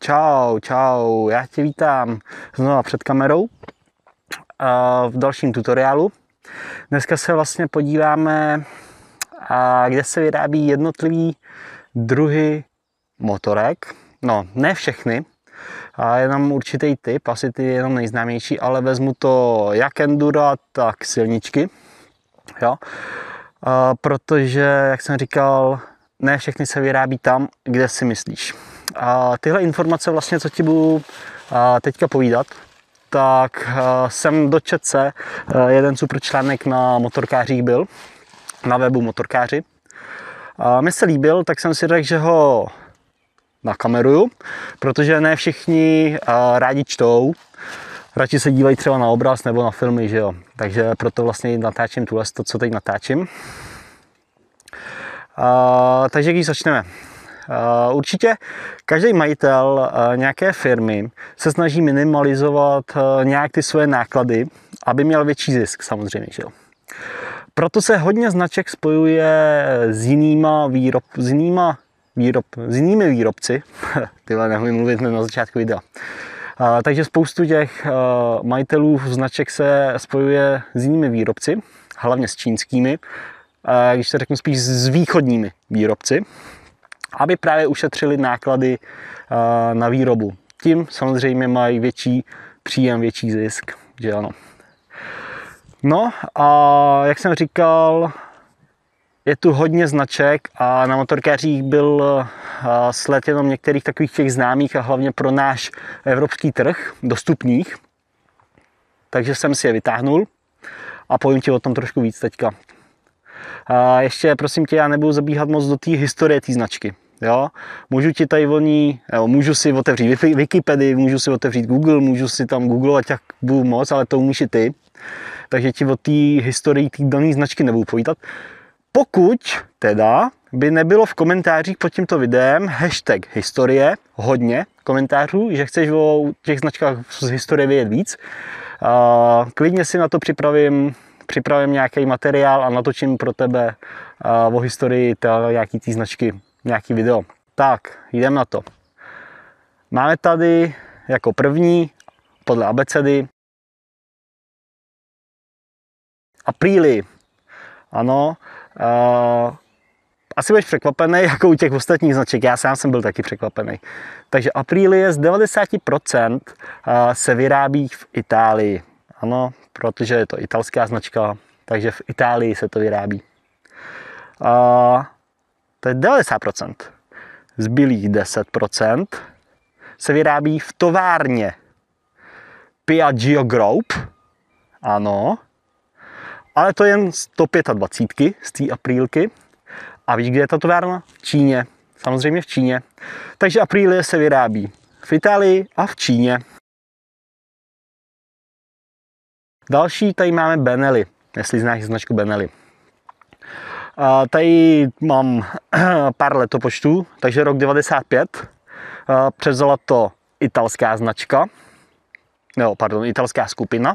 Čau, čau, já tě vítám znovu před kamerou v dalším tutoriálu. Dneska se vlastně podíváme, kde se vyrábí jednotlivý druhy motorek. No, ne všechny, a jenom určitý typ, asi ty jenom nejznámější, ale vezmu to jak Endura, tak silničky. Jo? A protože, jak jsem říkal, ne všechny se vyrábí tam, kde si myslíš a tyhle informace vlastně, co ti budu teďka povídat, tak jsem do se jeden super článek na motorkářích byl, na webu motorkáři. A mi se líbil, tak jsem si řekl, že ho nakameruju, protože ne všichni rádi čtou, radši se dívají třeba na obraz nebo na filmy, že jo. Takže proto vlastně natáčím tuhle, to, co teď natáčím. A, takže když začneme. Eh, určitě každý majitel eh, nějaké firmy se snaží minimalizovat eh, nějak ty svoje náklady, aby měl větší zisk samozřejmě. Že Proto se hodně značek spojuje s jinýma, výrob, s jinýma výrob, s jinými výrobci. Tyhle neumím mluvit na začátku videa. takže spoustu těch majitelů značek se spojuje s jinými výrobci, hlavně s čínskými, když se řeknu spíš s východními výrobci, aby právě ušetřili náklady eh, na výrobu. Tím samozřejmě mají větší příjem, větší zisk, že ano. No a jak jsem říkal, je tu hodně značek a na motorkářích byl eh, sled jenom některých takových těch známých a hlavně pro náš evropský trh dostupných. Takže jsem si je vytáhnul a povím ti o tom trošku víc teďka. A eh, ještě prosím tě, já nebudu zabíhat moc do té historie té značky. Jo? Můžu ti tady voní, jo, můžu si otevřít Wikipedii, můžu si otevřít Google, můžu si tam googlovat jak budu moc, ale to umíš i ty. Takže ti o té historii té dané značky nebudu povídat. Pokud teda by nebylo v komentářích pod tímto videem hashtag historie, hodně komentářů, že chceš o těch značkách z historie vědět víc, uh, klidně si na to připravím připravím nějaký materiál a natočím pro tebe o historii nějaký té značky nějaký video. Tak, jdem na to. Máme tady jako první podle abecedy apríly. Ano, uh, asi budeš překvapený, jako u těch ostatních značek, já sám jsem byl taky překvapený. Takže je z 90% se vyrábí v Itálii. Ano, protože je to italská značka, takže v Itálii se to vyrábí. A to je 90%. Zbylých 10% se vyrábí v továrně Piaggio Group, ano, ale to je jen 125 z té aprílky. A víš, kde je ta továrna? V Číně. Samozřejmě v Číně. Takže aprílie se vyrábí v Itálii a v Číně. Další tady máme Benelli, jestli znáš značku Benelli. Tady mám pár letopočtů, takže rok 95. Převzala to italská značka, nebo pardon, italská skupina.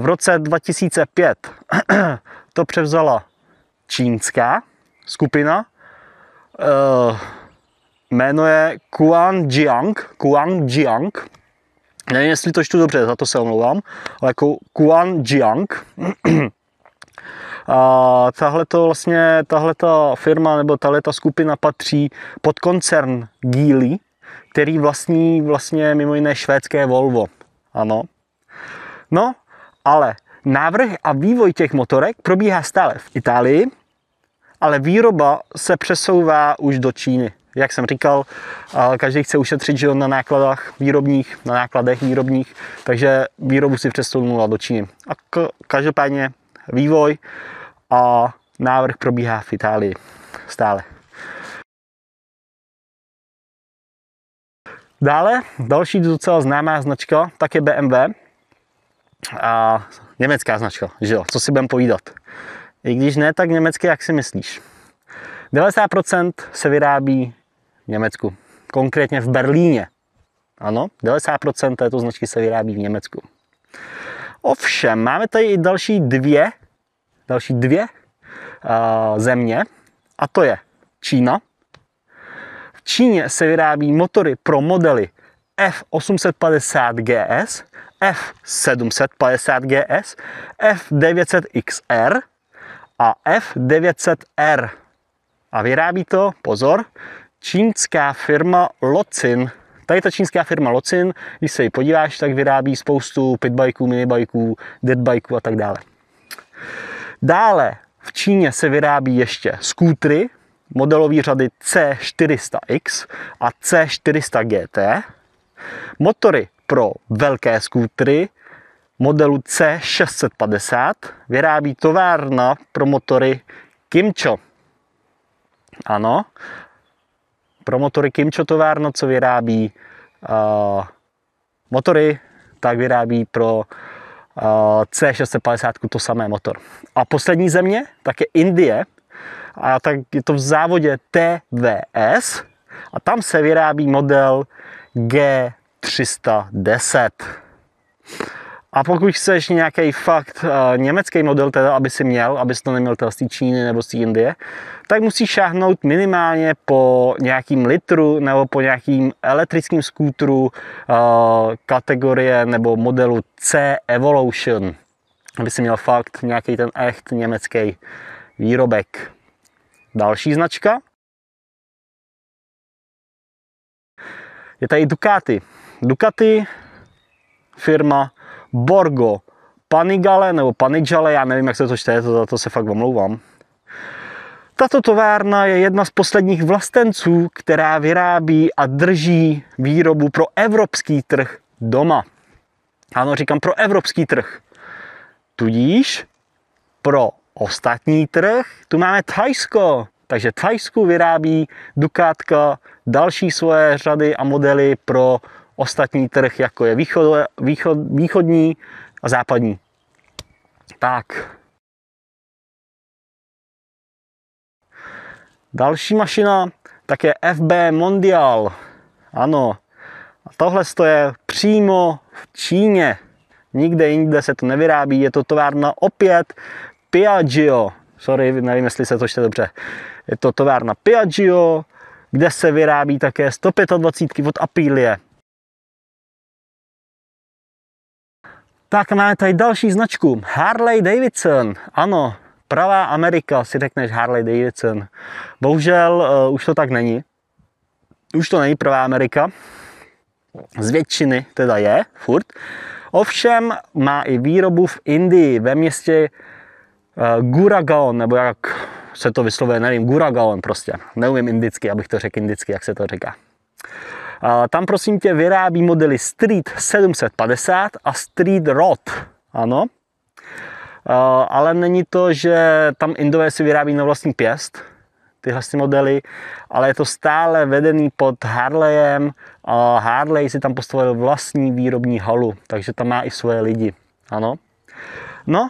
V roce 2005 to převzala čínská skupina. E, jméno je Kuan Jiang. Kuan Jiang. Nevím, jestli to čtu dobře, za to se omlouvám, ale jako Kuan Jiang. A tahle to vlastně, tahle ta firma nebo tahle ta skupina patří pod koncern Geely, který vlastní vlastně mimo jiné švédské Volvo. Ano. No, ale návrh a vývoj těch motorek probíhá stále v Itálii, ale výroba se přesouvá už do Číny. Jak jsem říkal, každý chce ušetřit že na nákladách výrobních, na nákladech výrobních, takže výrobu si přesunula do Číny. A každopádně vývoj a návrh probíhá v Itálii stále. Dále další docela známá značka, tak je BMW. A německá značka, že jo, co si budeme povídat. I když ne tak německy, jak si myslíš. 90% se vyrábí v Německu, konkrétně v Berlíně. Ano, 90% této značky se vyrábí v Německu. Ovšem, máme tady i další dvě další dvě eh, země, a to je Čína. V Číně se vyrábí motory pro modely F850 GS, F750 GS, F900 XR a F900R. A vyrábí to, pozor, čínská firma Locin. Tady ta čínská firma Locin, když se ji podíváš, tak vyrábí spoustu pitbajků, minibajků, deadbajků a tak dále. Dále v Číně se vyrábí ještě skútry modelové řady C400X a C400 GT, motory pro velké skútry modelu C650 vyrábí továrna pro motory Kimcho. Ano, pro motory Kimcho továrna, co vyrábí uh, motory, tak vyrábí pro Eh, C650 to samé motor. A poslední země, tak je Indie, a tak je to v závodě TVS a tam se vyrábí model G310. A pokud chceš nějaký fakt uh, německý model, teda aby si měl, abys to neměl z té Číny nebo z Indie, tak musíš šáhnout minimálně po nějakým litru nebo po nějakým elektrickým skútru uh, kategorie nebo modelu C Evolution, aby si měl fakt nějaký ten echt německý výrobek. Další značka je tady Ducati. Ducati firma Borgo Panigale nebo Panigale, já nevím, jak se to čte, to, za to se fakt omlouvám. Tato továrna je jedna z posledních vlastenců, která vyrábí a drží výrobu pro evropský trh doma. Ano, říkám pro evropský trh. Tudíž pro ostatní trh tu máme Thajsko. Takže Thajsku vyrábí Dukátka další svoje řady a modely pro ostatní trh, jako je východ, východ, východní a západní. Tak. Další mašina tak je FB Mondial. Ano, a tohle je přímo v Číně. Nikde jinde se to nevyrábí, je to továrna opět Piaggio. Sorry, nevím, jestli se to čte dobře. Je to továrna Piaggio, kde se vyrábí také 125 od Aprilie. Tak máme tady další značku. Harley Davidson. Ano, pravá Amerika si řekneš Harley Davidson. Bohužel uh, už to tak není. Už to není pravá Amerika. Z většiny teda je, furt. Ovšem má i výrobu v Indii, ve městě uh, eh, Guragaon, nebo jak se to vyslovuje, nevím, Guragaon prostě. Neumím indicky, abych to řekl indicky, jak se to říká. Tam prosím tě vyrábí modely Street 750 a Street Rod. Ano. Ale není to, že tam Indové si vyrábí na vlastní pěst, tyhle modely, ale je to stále vedený pod Harleyem a Harley si tam postavil vlastní výrobní halu, takže tam má i svoje lidi. Ano. No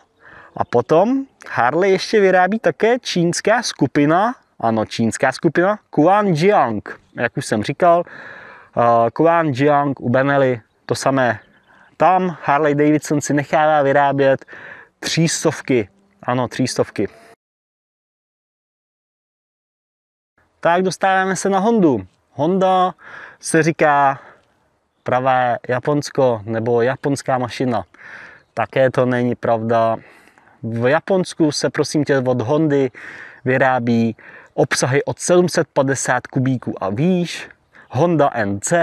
a potom Harley ještě vyrábí také čínská skupina, ano, čínská skupina Kuan Jiang, jak už jsem říkal, Kuan Jiang u Benelli to samé. Tam Harley Davidson si nechává vyrábět třístovky. Ano, třístovky. Tak dostáváme se na Hondu. Honda se říká pravé Japonsko nebo japonská mašina. Také to není pravda. V Japonsku se prosím tě od Hondy vyrábí obsahy od 750 kubíků a výš, Honda NC,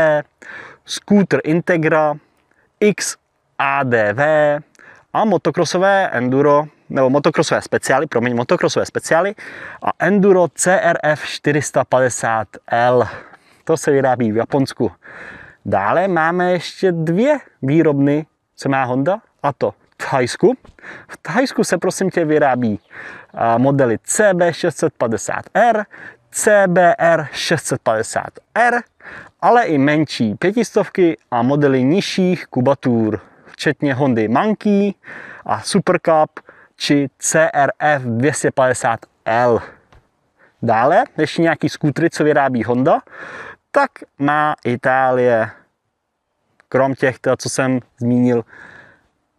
Scooter Integra, XADV, a motokrosové enduro, nebo motokrosové speciály, promiň, motokrosové speciály a enduro CRF 450L. To se vyrábí v Japonsku. Dále máme ještě dvě výrobny, co má Honda, a to v Thajsku. V Thajsku se prosím tě vyrábí modely CB650R, CBR 650R, ale i menší pětistovky a modely nižších kubatur, včetně Hondy Monkey a Super Cup či CRF 250L. Dále, ještě nějaký skútry, co vyrábí Honda, tak má Itálie, krom těch, teda, co jsem zmínil,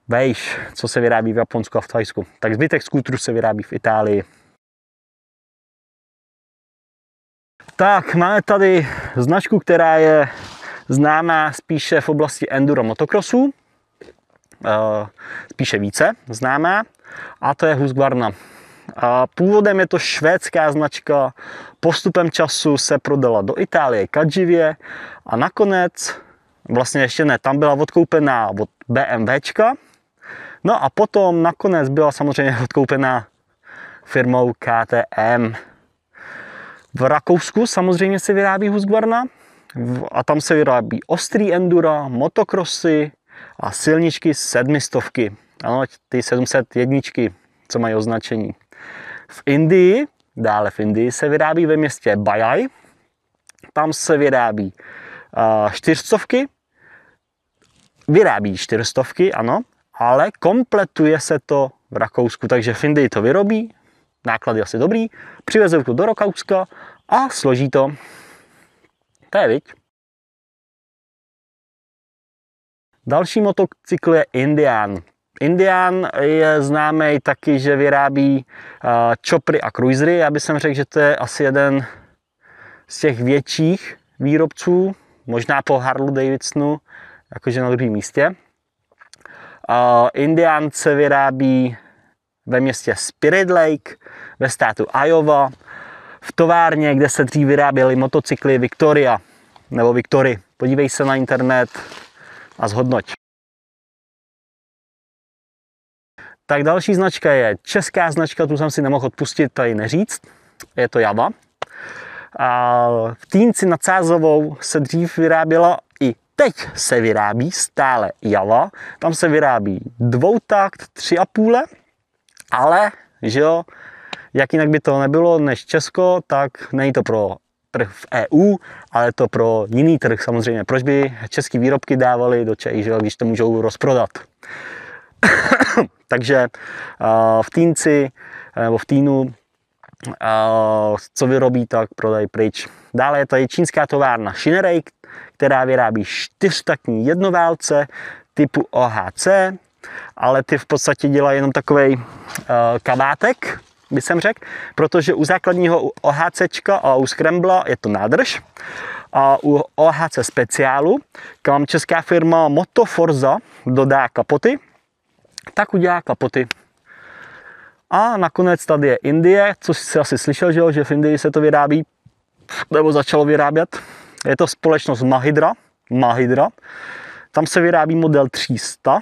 vejš, co se vyrábí v Japonsku a v Thajsku. Tak zbytek skútrů se vyrábí v Itálii. Tak, máme tady značku, která je známá spíše v oblasti enduro motokrosu, eh, spíše více známá, a to je Husqvarna. Původem je to švédská značka, postupem času se prodala do Itálie Kadživě a nakonec, vlastně ještě ne, tam byla odkoupená od BMWčka, no a potom nakonec byla samozřejmě odkoupená firmou KTM. V Rakousku samozřejmě se vyrábí Husqvarna a tam se vyrábí ostrý endura, motokrosy a silničky sedmistovky. Ano, ty jedničky, co mají označení. V Indii, dále v Indii, se vyrábí ve městě Bajaj. Tam se vyrábí čtyřstovky, vyrábí čtyřstovky, ano, ale kompletuje se to v Rakousku, takže v Indii to vyrobí, náklady asi dobrý, přivezou to do Rakouska a složí to. To je, viď? Další motocykl je Indian. Indian je známý taky, že vyrábí eh, čopry a cruisery. Já bych řekl, že to je asi jeden z těch větších výrobců, možná po Harlu Davidsonu, jakože na druhém místě. Eh, Indian se vyrábí ve městě Spirit Lake ve státu Iowa v továrně, kde se dřív vyráběly motocykly Victoria nebo Victory. Podívej se na internet a zhodnoť. Tak další značka je česká značka, tu jsem si nemohl odpustit tady neříct. Je to Java. A v Týnci nad Cázovou se dřív vyráběla i teď se vyrábí stále Java. Tam se vyrábí dvoutakt, tři a půle ale, že jo, jak jinak by to nebylo než Česko, tak není to pro trh v EU, ale to pro jiný trh samozřejmě. Proč by české výrobky dávali do Čech, že jo, když to můžou rozprodat? Takže v Týnci nebo v Týnu co vyrobí, tak prodají pryč. Dále je tady čínská továrna Shineray, která vyrábí čtyřtakní jednoválce typu OHC, ale ty v podstatě dělají jenom takový uh, eh, kabátek, by jsem řekl, protože u základního OHC a u Scrambla je to nádrž a u OHC speciálu, kam česká firma Motoforza dodá kapoty, tak udělá kapoty. A nakonec tady je Indie, což jsi asi slyšel, že, jo, že v Indii se to vyrábí, nebo začalo vyrábět. Je to společnost Mahidra, Mahidra. Tam se vyrábí model 300,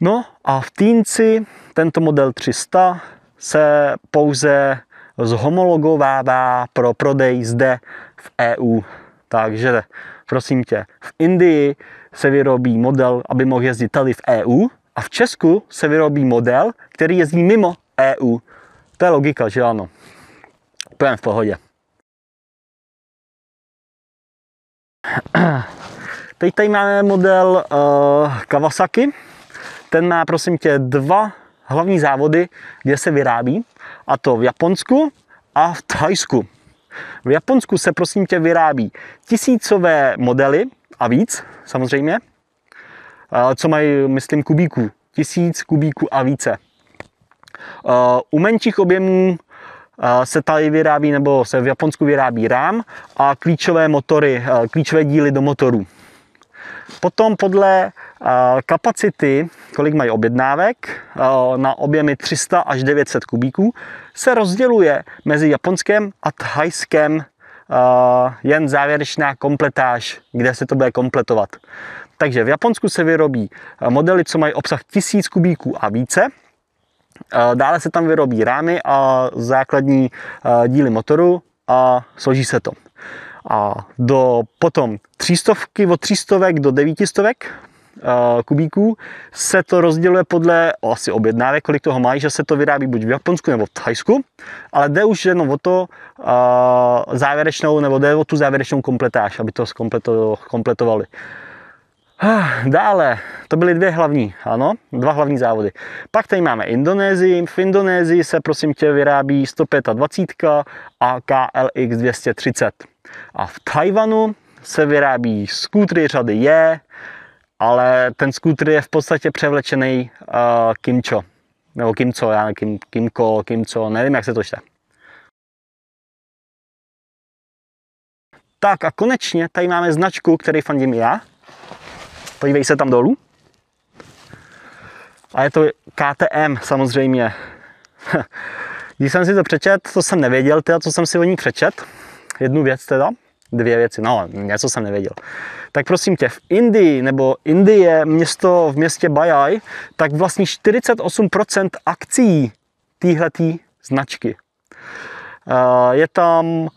No a v Týnci tento model 300 se pouze zhomologovává pro prodej zde v EU. Takže prosím tě, v Indii se vyrobí model, aby mohl jezdit tady v EU a v Česku se vyrobí model, který jezdí mimo EU. To je logika, že ano. Půjdeme v pohodě. Teď tady máme model uh, Kawasaki, ten má, prosím tě, dva hlavní závody, kde se vyrábí, a to v Japonsku a v Thajsku. V Japonsku se, prosím tě, vyrábí tisícové modely a víc, samozřejmě, co mají, myslím, kubíků. Tisíc kubíků a více. U menších objemů se tady vyrábí, nebo se v Japonsku vyrábí rám a klíčové motory, klíčové díly do motorů. Potom podle Kapacity, kolik mají objednávek, na objemy 300 až 900 kubíků, se rozděluje mezi japonském a thajském jen závěrečná kompletáž, kde se to bude kompletovat. Takže v Japonsku se vyrobí modely, co mají obsah 1000 kubíků a více. Dále se tam vyrobí rámy a základní díly motoru a složí se to. A do potom třístovky, od třístovek do devítistovek Eh, kubíků, se to rozděluje podle o, asi objednávě, kolik toho mají, že se to vyrábí buď v Japonsku nebo v Thajsku, ale jde už jenom o to uh, závěrečnou, nebo jde o tu závěrečnou kompletáž, aby to skompleto, kompletovali. Ah, dále, to byly dvě hlavní, ano, dva hlavní závody. Pak tady máme Indonésii. V Indonésii se prosím tě vyrábí 125 a KLX 230. A v Tajvanu se vyrábí skútry řady J, ale ten skútr je v podstatě převlečený uh, eh, Kimčo. Nebo Kimco, já nevím, Kim, Kimko, Kimco, nevím, jak se to čte. Tak a konečně tady máme značku, který fandím já. Podívej se tam dolů. A je to KTM samozřejmě. Když jsem si to přečet, to jsem nevěděl, teda, co jsem si o ní přečet. Jednu věc teda, dvě věci, no něco jsem nevěděl. Tak prosím tě, v Indii nebo Indie, město v městě Bajaj, tak vlastní 48% akcí téhletý značky. Eh, je tam,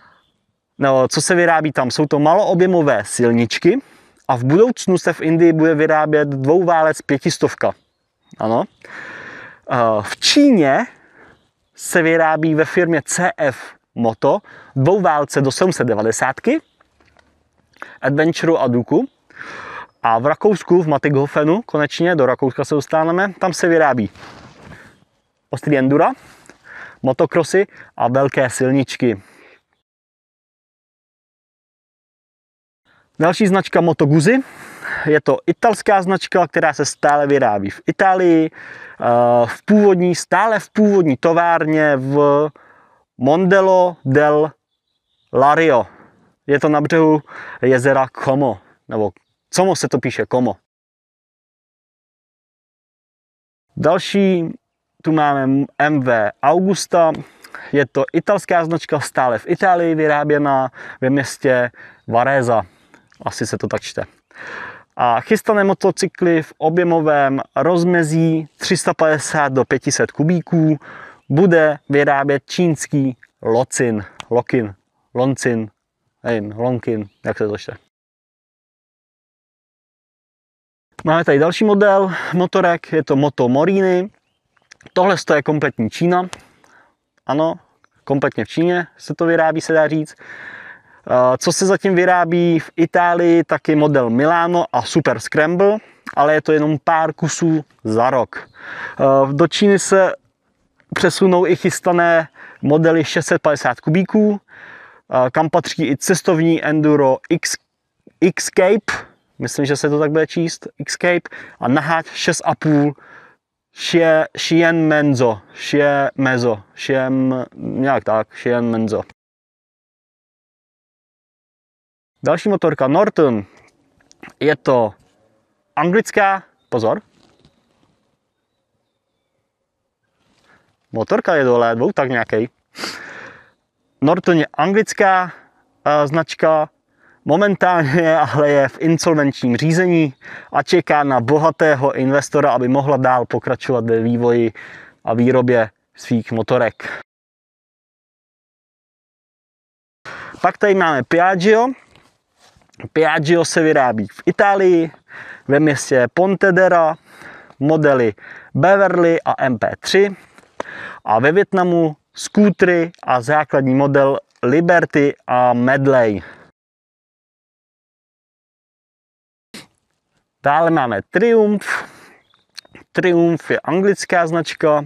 no, co se vyrábí tam, jsou to maloobjemové silničky a v budoucnu se v Indii bude vyrábět dvouválec pětistovka. Ano. Eh, v Číně se vyrábí ve firmě CF Moto, válce do 790, adventure a Duku. A v Rakousku, v Matighofenu, konečně do Rakouska se dostaneme, tam se vyrábí ostrý endura, motokrosy a velké silničky. Další značka Moto Guzzi. Je to italská značka, která se stále vyrábí v Itálii, eh, v původní, stále v původní továrně v Mondelo del Lario. Je to na břehu jezera Como, nebo Como se to píše, Como. Další tu máme MV Augusta, je to italská značka, stále v Itálii vyráběná ve městě Vareza. Asi se to tak čte. A chystané motocykly v objemovém rozmezí 350 do 500 kubíků bude vyrábět čínský locin, lokin, loncin, nevím, lonkin, jak se to čte. Máme tady další model motorek, je to Moto Morini. Tohle je kompletní Čína. Ano, kompletně v Číně se to vyrábí, se dá říct. Co se zatím vyrábí v Itálii, tak je model Milano a Super Scramble, ale je to jenom pár kusů za rok. Do Číny se přesunou i chystané modely 650 kubíků, kam patří i cestovní Enduro X, Xcape, myslím, že se to tak bude číst, Xcape, a naháč 6,5 Shien Menzo, Shien Mezo, Shien, nějak tak, Shien Menzo. Další motorka Norton, je to anglická, pozor, motorka je dole, dvou tak nějaký. Norton je anglická eh, značka, momentálně ale je v insolvenčním řízení a čeká na bohatého investora, aby mohla dál pokračovat ve vývoji a výrobě svých motorek. Pak tady máme Piaggio. Piaggio se vyrábí v Itálii, ve městě Pontedera, modely Beverly a MP3 a ve Větnamu skútry a základní model Liberty a Medley. Dále máme Triumph. Triumph je anglická značka,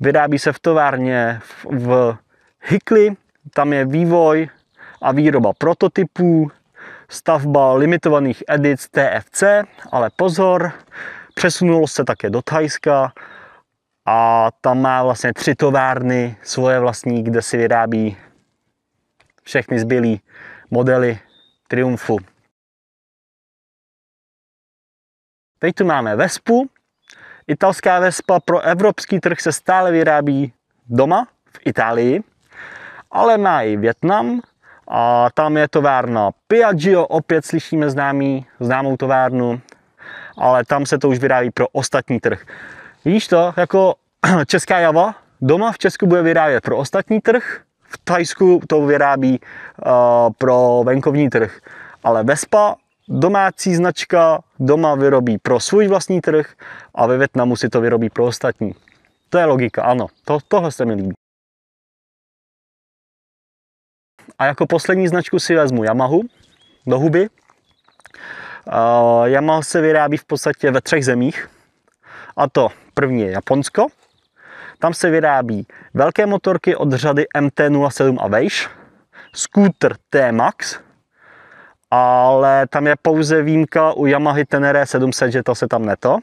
vyrábí se v továrně v, Hickley, tam je vývoj a výroba prototypů, stavba limitovaných edic TFC, ale pozor, přesunulo se také do Thajska, a tam má vlastně tři továrny svoje vlastní, kde si vyrábí všechny zbylé modely Triumfu. Teď tu máme Vespu. Italská Vespa pro evropský trh se stále vyrábí doma v Itálii, ale má i Větnam a tam je továrna Piaggio, opět slyšíme známý, známou továrnu, ale tam se to už vyrábí pro ostatní trh. Víš to, jako česká java doma v Česku bude vyrábět pro ostatní trh, v Tajsku to vyrábí uh, pro venkovní trh. Ale Vespa, domácí značka, doma vyrobí pro svůj vlastní trh a ve Větnamu si to vyrobí pro ostatní. To je logika, ano. To, tohle se mi líbí. A jako poslední značku si vezmu Yamahu do huby. Uh, Yamaha se vyrábí v podstatě ve třech zemích. A to první je Japonsko. Tam se vyrábí velké motorky od řady MT-07 a Vejš, skútr T-Max, ale tam je pouze výjimka u Yamahy Tenere 700, že to se tam neto.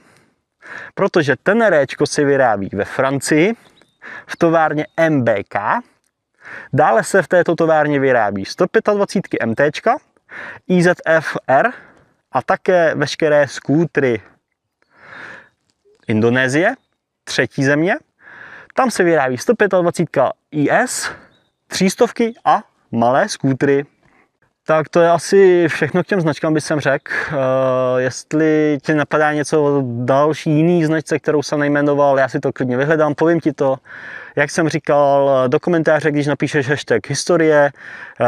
Protože Tenerečko se vyrábí ve Francii, v továrně MBK. Dále se v této továrně vyrábí 125 MT, IZFR a také veškeré skútry Indonésie, třetí země. Tam se vyrábí 125 IS, třístovky a malé skútry. Tak to je asi všechno k těm značkám, bych jsem řekl. Uh, jestli ti napadá něco další jiný značce, kterou jsem nejmenoval, já si to klidně vyhledám, povím ti to. Jak jsem říkal, eh, do komentáře, když napíšeš hashtag historie, uh,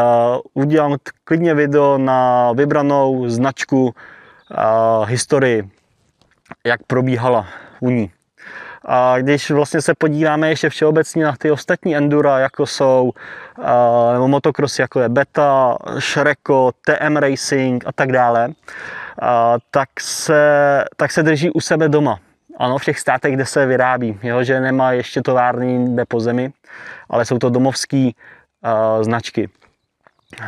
udělám klidně video na vybranou značku uh, historii, jak probíhala uní. A když vlastně se podíváme ještě všeobecně na ty ostatní endura, jako jsou nebo motokrosy, jako je Beta, Shreko, TM Racing a tak dále, a tak, se, tak se drží u sebe doma. Ano, v těch státech, kde se vyrábí, jo, že nemá ještě továrny jde po zemi, ale jsou to domovské uh, značky.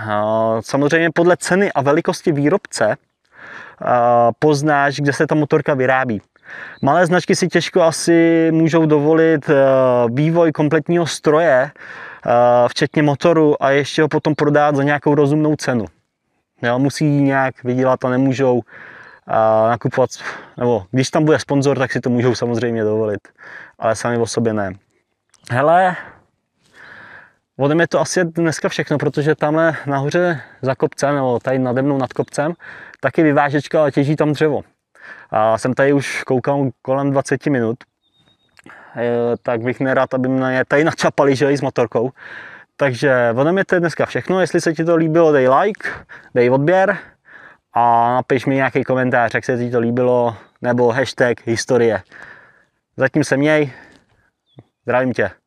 Uh, samozřejmě podle ceny a velikosti výrobce uh, poznáš, kde se ta motorka vyrábí. Malé značky si těžko asi můžou dovolit eh, vývoj kompletního stroje, eh, včetně motoru a ještě ho potom prodat za nějakou rozumnou cenu. Jo, musí nějak vydělat a nemůžou a eh, nakupovat, nebo když tam bude sponzor, tak si to můžou samozřejmě dovolit, ale sami o sobě ne. Hele, ode mě to asi dneska všechno, protože tamhle nahoře za kopcem, nebo tady nade mnou nad kopcem, taky vyvážečka, ale těží tam dřevo. A jsem tady už koukal kolem 20 minut, e, tak bych nerad, aby mě tady načapali že, s motorkou. Takže ode mě to je dneska všechno. Jestli se ti to líbilo, dej like, dej odběr a napiš mi nějaký komentář, jak se ti to líbilo, nebo hashtag historie. Zatím se měj, zdravím tě.